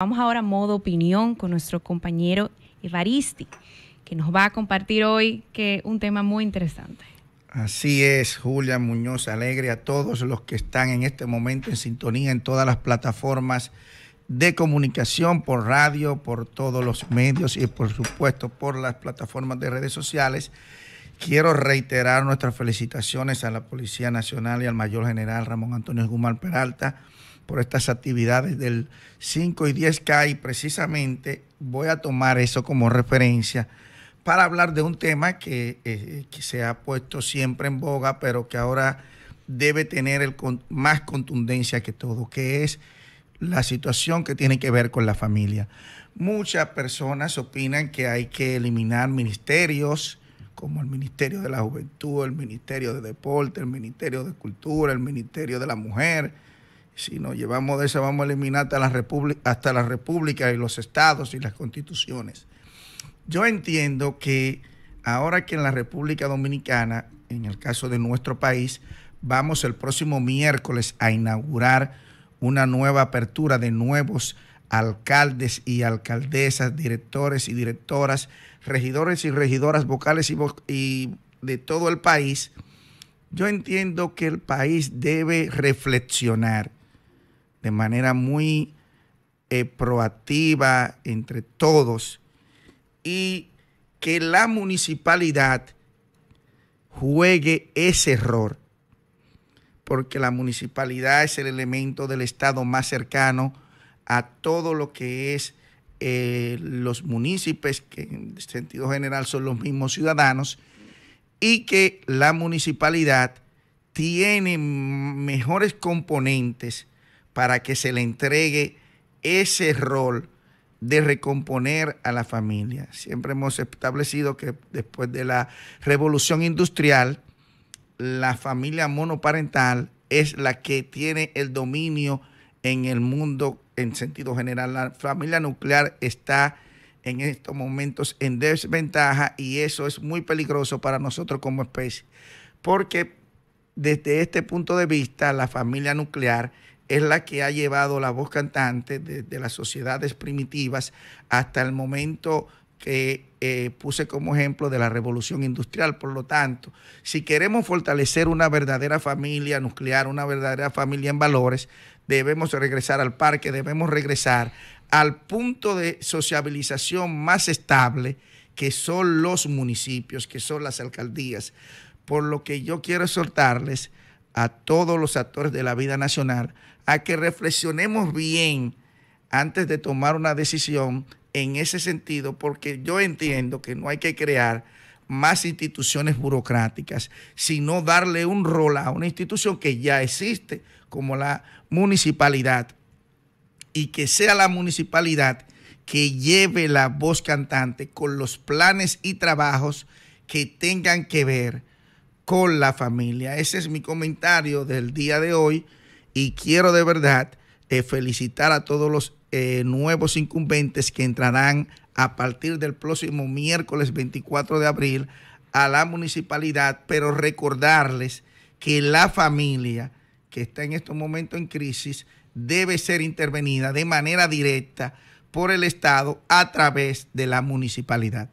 Vamos ahora a modo opinión con nuestro compañero Evaristi, que nos va a compartir hoy que un tema muy interesante. Así es, Julia Muñoz Alegre, a todos los que están en este momento en sintonía en todas las plataformas de comunicación, por radio, por todos los medios y por supuesto por las plataformas de redes sociales. Quiero reiterar nuestras felicitaciones a la Policía Nacional y al Mayor General Ramón Antonio Guzmán Peralta por estas actividades del 5 y 10K y precisamente voy a tomar eso como referencia para hablar de un tema que, eh, se ha puesto siempre en boga, pero que ahora debe tener el, más contundencia que todo, que es la situación que tiene que ver con la familia. Muchas personas opinan que hay que eliminar ministerios como el Ministerio de la Juventud, el Ministerio de Deporte, el Ministerio de Cultura, el Ministerio de la Mujer, si nos llevamos de esa, vamos a eliminar hasta la hasta repúblicas y los estados y las constituciones. Yo entiendo que ahora que en la República Dominicana, en el caso de nuestro país, vamos el próximo miércoles a inaugurar una nueva apertura de nuevos alcaldes y alcaldesas, directores y directoras, regidores y regidoras vocales y, de todo el país, yo entiendo que el país debe reflexionar de manera muy eh, proactiva entre todos y que la municipalidad juegue ese error, porque la municipalidad es el elemento del Estado más cercano a todo lo que es eh, los municipios, que en sentido general son los mismos ciudadanos, y que la municipalidad tiene mejores componentes para que se le entregue ese rol de recomponer a la familia. Siempre hemos establecido que después de la revolución industrial, la familia monoparental es la que tiene el dominio en el mundo en sentido general. La familia nuclear está en estos momentos en desventaja y eso es muy peligroso para nosotros como especie, porque desde este punto de vista la familia nuclear es la que ha llevado la voz cantante desde de las sociedades primitivas hasta el momento que eh, puse como ejemplo de la revolución industrial. Por lo tanto, si queremos fortalecer una verdadera familia nuclear, una verdadera familia en valores, debemos regresar al parque, debemos regresar al punto de sociabilización más estable que son los municipios, que son las alcaldías. Por lo que yo quiero exhortarles a todos los actores de la vida nacional a que reflexionemos bien antes de tomar una decisión en ese sentido, porque yo entiendo que no hay que crear más instituciones burocráticas, sino darle un rol a una institución que ya existe, como la municipalidad, y que sea la municipalidad que lleve la voz cantante con los planes y trabajos que tengan que ver con la familia. Ese es mi comentario del día de hoy y quiero de verdad eh, felicitar a todos los eh, nuevos incumbentes que entrarán a partir del próximo miércoles 24 de abril a la municipalidad, pero recordarles que la familia que está en estos momentos en crisis debe ser intervenida de manera directa por el Estado a través de la municipalidad.